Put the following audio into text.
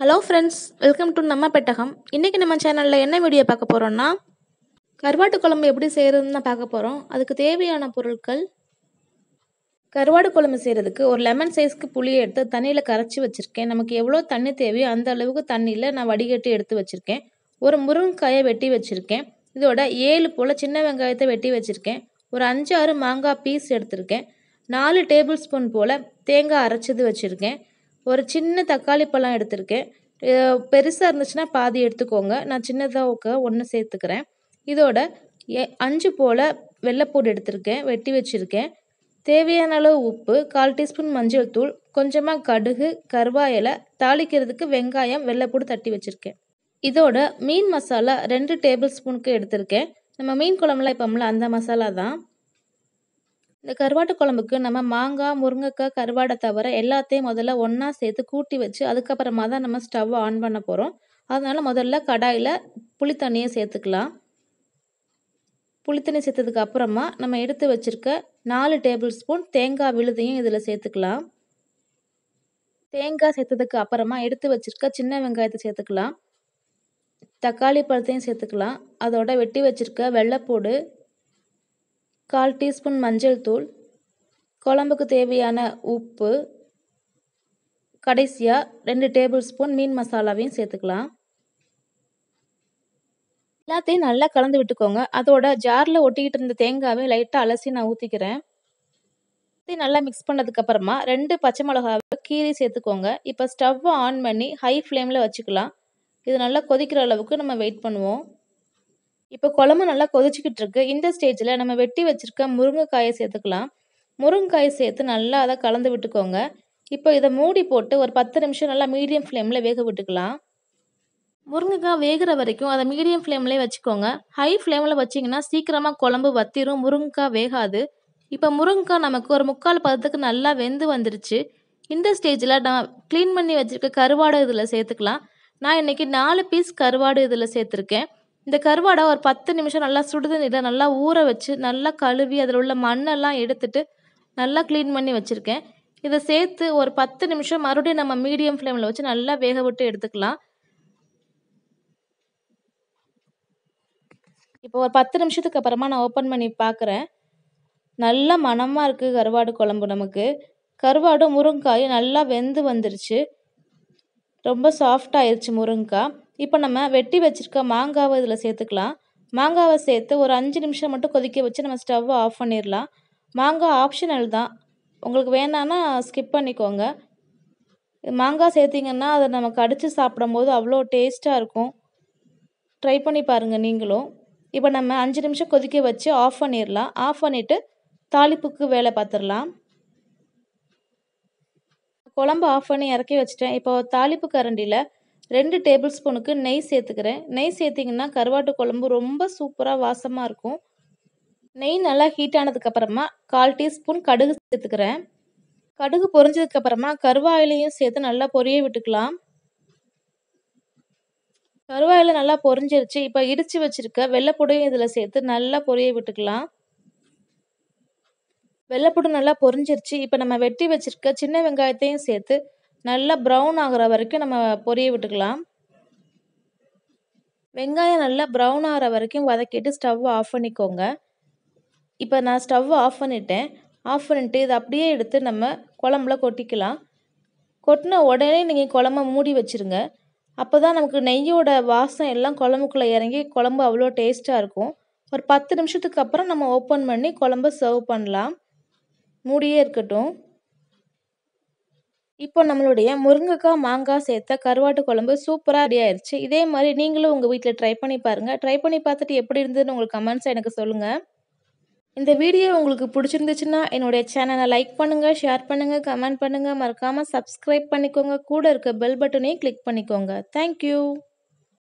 hello friends welcome to நம்ம பெட்டகம் இன்றைக்கி நம்ம சேனலில் என்ன வீடியோ பார்க்க போகிறோன்னா கருவாட்டு குழம்பு எப்படி செய்கிறதுன்னு பார்க்க போகிறோம் அதுக்கு தேவையான பொருட்கள் கருவாடு குழம்பு செய்கிறதுக்கு ஒரு லெமன் சைஸ்க்கு புளியை எடுத்து தண்ணியில் கரைச்சி வச்சுருக்கேன் நமக்கு எவ்வளோ தண்ணி தேவையோ அந்த அளவுக்கு தண்ணியில் நான் வடிகட்டி எடுத்து வச்சுருக்கேன் ஒரு முருங்கைக்காயை வெட்டி வச்சுருக்கேன் இதோட ஏழு போல் சின்ன வெங்காயத்தை வெட்டி வச்சுருக்கேன் ஒரு அஞ்சு ஆறு மாங்காய் பீஸ் எடுத்திருக்கேன் நாலு டேபிள் ஸ்பூன் போல் தேங்காய் அரைச்சது வச்சுருக்கேன் ஒரு சின்ன தக்காளி பழம் எடுத்திருக்கேன் பெருசாக இருந்துச்சுன்னா பாதி எடுத்துக்கோங்க நான் சின்னதாக ஒக்க ஒன்று சேர்த்துக்கிறேன் இதோட எ அஞ்சு போல் வெள்ளைப்பூடு எடுத்திருக்கேன் வெட்டி வச்சுருக்கேன் தேவையான அளவு உப்பு கால் டீஸ்பூன் மஞ்சள் தூள் கொஞ்சமாக கடுகு கருவாயலை தாளிக்கிறதுக்கு வெங்காயம் வெள்ளைப்பூடு தட்டி வச்சுருக்கேன் இதோட மீன் மசாலா ரெண்டு டேபிள் ஸ்பூனுக்கு எடுத்திருக்கேன் நம்ம மீன் குழம்புலாம் இப்போம்ல அந்த மசாலா தான் இந்த கருவாட்டு குழம்புக்கு நம்ம மாங்காய் முருங்கைக்காய் கருவாடை தவிர எல்லாத்தையும் முதல்ல ஒன்றா சேர்த்து கூட்டி வச்சு அதுக்கப்புறமா தான் நம்ம ஸ்டவ் ஆன் பண்ண போகிறோம் அதனால் முதல்ல கடாயில் புளி தண்ணியை சேர்த்துக்கலாம் புளி தண்ணி சேர்த்ததுக்கு அப்புறமா நம்ம எடுத்து வச்சுருக்க நாலு டேபிள் ஸ்பூன் தேங்காய் விழுதையும் இதில் சேர்த்துக்கலாம் தேங்காய் சேர்த்ததுக்கு அப்புறமா எடுத்து வச்சுருக்க சின்ன வெங்காயத்தை சேர்த்துக்கலாம் தக்காளி பழத்தையும் சேர்த்துக்கலாம் அதோட வெட்டி வச்சுருக்க வெள்ளைப்பூடு கால் டீஸ்பூன் மஞ்சள் தூள் குழம்புக்கு தேவையான உப்பு கடைசியாக ரெண்டு டேபிள் ஸ்பூன் மீன் மசாலாவையும் சேர்த்துக்கலாம் எல்லாத்தையும் நல்லா கலந்து விட்டுக்கோங்க அதோட ஜாரில் ஒட்டிக்கிட்டு இருந்த தேங்காவை லைட்டாக அலசி நான் ஊற்றிக்கிறேன் நல்லா மிக்ஸ் பண்ணதுக்கப்புறமா ரெண்டு பச்சை மிளகாவை கீறி சேர்த்துக்கோங்க இப்போ ஸ்டவ்வை ஆன் பண்ணி ஹை ஃப்ளேமில் வச்சுக்கலாம் இது நல்லா கொதிக்கிற அளவுக்கு நம்ம வெயிட் பண்ணுவோம் இப்போ குழம்பு நல்லா கொதிச்சுக்கிட்டு இருக்கு இந்த ஸ்டேஜில் நம்ம வெட்டி வச்சுருக்க முருங்கைக்காயை சேர்த்துக்கலாம் முருங்கைக்காயை சேர்த்து நல்லா அதை கலந்து விட்டுக்கோங்க இப்போ இதை மூடி போட்டு ஒரு பத்து நிமிஷம் நல்லா மீடியம் ஃப்ளேமில் வேக விட்டுக்கலாம் முருங்கைக்காய் வேகிற வரைக்கும் அதை மீடியம் ஃப்ளேம்லேயே வச்சுக்கோங்க ஹை ஃப்ளேமில் வச்சிங்கன்னா சீக்கிரமாக குழம்பு வத்திரும் முருங்கைக்காய் வேகாது இப்போ முருங்கைக்காய் நமக்கு ஒரு முக்கால் பதத்துக்கு நல்லா வெந்து வந்துருச்சு இந்த ஸ்டேஜில் நான் க்ளீன் பண்ணி வச்சுருக்க கருவாடு இதில் சேர்த்துக்கலாம் நான் இன்றைக்கி நாலு பீஸ் கருவாடு இதில் சேர்த்துருக்கேன் இந்த கருவாடை ஒரு பத்து நிமிஷம் நல்லா சுடுதண்ணியில் நல்லா ஊற வச்சு நல்லா கழுவி அதில் உள்ள மண்ணெல்லாம் எடுத்துட்டு நல்லா க்ளீன் பண்ணி வச்சுருக்கேன் இதை சேர்த்து ஒரு பத்து நிமிஷம் மறுபடியும் நம்ம மீடியம் ஃப்ளேமில் வச்சு நல்லா வேக விட்டு எடுத்துக்கலாம் இப்போ ஒரு பத்து நிமிஷத்துக்கு அப்புறமா நான் ஓப்பன் பண்ணி பார்க்குறேன் நல்ல மனமாக இருக்குது கருவாடு குழம்பு நமக்கு கருவாடும் முருங்காயும் நல்லா வெந்து வந்துருச்சு ரொம்ப சாஃப்டாயிருச்சு முருங்காய் இப்போ நம்ம வெட்டி வச்சுருக்க மாங்காவை இதில் சேர்த்துக்கலாம் மாங்காவை சேர்த்து ஒரு அஞ்சு நிமிஷம் மட்டும் கொதிக்க வச்சு நம்ம ஸ்டவ்வை ஆஃப் பண்ணிடலாம் மாங்காய் ஆப்ஷனல் தான் உங்களுக்கு வேணான்னா ஸ்கிப் பண்ணிக்கோங்க மாங்காய் சேர்த்திங்கன்னா அதை நம்ம கடித்து சாப்பிடும்போது அவ்வளோ டேஸ்ட்டாக இருக்கும் ட்ரை பண்ணி பாருங்கள் நீங்களும் இப்போ நம்ம அஞ்சு நிமிஷம் கொதிக்க வச்சு ஆஃப் பண்ணிடலாம் ஆஃப் பண்ணிவிட்டு தாளிப்புக்கு வேலை பார்த்துடலாம் குழம்பு ஆஃப் பண்ணி இறக்கி வச்சுட்டேன் இப்போ தாளிப்பு கரண்டியில் ரெண்டு டேபிள் ஸ்பூனுக்கு நெய் சேர்த்துக்கிறேன் நெய் சேர்த்திங்கன்னா கருவாட்டு குழம்பு ரொம்ப சூப்பராக வாசமாக இருக்கும் நெய் நல்லா ஹீட் ஆனதுக்கப்புறமா கால் டீஸ்பூன் கடுகு சேர்த்துக்கிறேன் கடுகு பொரிஞ்சதுக்கப்புறமா கருவாயிலையும் சேர்த்து நல்லா பொரிய விட்டுக்கலாம் கருவாயில நல்லா பொரிஞ்சிருச்சு இப்போ இடித்து வச்சுருக்க வெள்ளைப்பூடையும் இதில் சேர்த்து நல்லா பொரிய விட்டுக்கலாம் வெள்ளைப்பூடு நல்லா பொரிஞ்சிருச்சு இப்போ நம்ம வெட்டி வச்சுருக்க சின்ன வெங்காயத்தையும் சேர்த்து நல்லா ப்ரௌன் ஆகிற வரைக்கும் நம்ம பொரிய விட்டுக்கலாம் வெங்காயம் நல்லா ப்ரௌன் ஆகிற வரைக்கும் வதக்கிட்டு ஸ்டவ்வை ஆஃப் பண்ணிக்கோங்க இப்போ நான் ஸ்டவ்வை ஆஃப் பண்ணிட்டேன் ஆஃப் பண்ணிட்டு இதை அப்படியே எடுத்து நம்ம குழம்புல கொட்டிக்கலாம் கொட்டின உடனே நீங்கள் குழம்ப மூடி வச்சுருங்க அப்போ தான் நமக்கு நெய்யோட வாசம் எல்லாம் குழம்புக்குள்ளே இறங்கி குழம்பு அவ்வளோ டேஸ்ட்டாக இருக்கும் ஒரு பத்து நிமிஷத்துக்கு அப்புறம் நம்ம ஓப்பன் பண்ணி குழம்ப சர்வ் பண்ணலாம் மூடியே இருக்கட்டும் இப்போ நம்மளுடைய முருங்கைக்காய் மாங்காய் சேர்த்த கருவாட்டு குழம்பு சூப்பராக ரெடி ஆயிடுச்சு இதே மாதிரி நீங்களும் உங்கள் வீட்டில் ட்ரை பண்ணி பாருங்கள் ட்ரை பண்ணி பார்த்துட்டு எப்படி இருந்ததுன்னு உங்களுக்கு கமெண்ட்ஸ் எனக்கு சொல்லுங்கள் இந்த வீடியோ உங்களுக்கு பிடிச்சிருந்துச்சுன்னா என்னுடைய சேனலை லைக் பண்ணுங்கள் ஷேர் பண்ணுங்கள் கமெண்ட் பண்ணுங்கள் மறக்காமல் சப்ஸ்கிரைப் பண்ணிக்கோங்க கூட இருக்க பெல் பட்டனையும் கிளிக் பண்ணிக்கோங்க தேங்க்யூ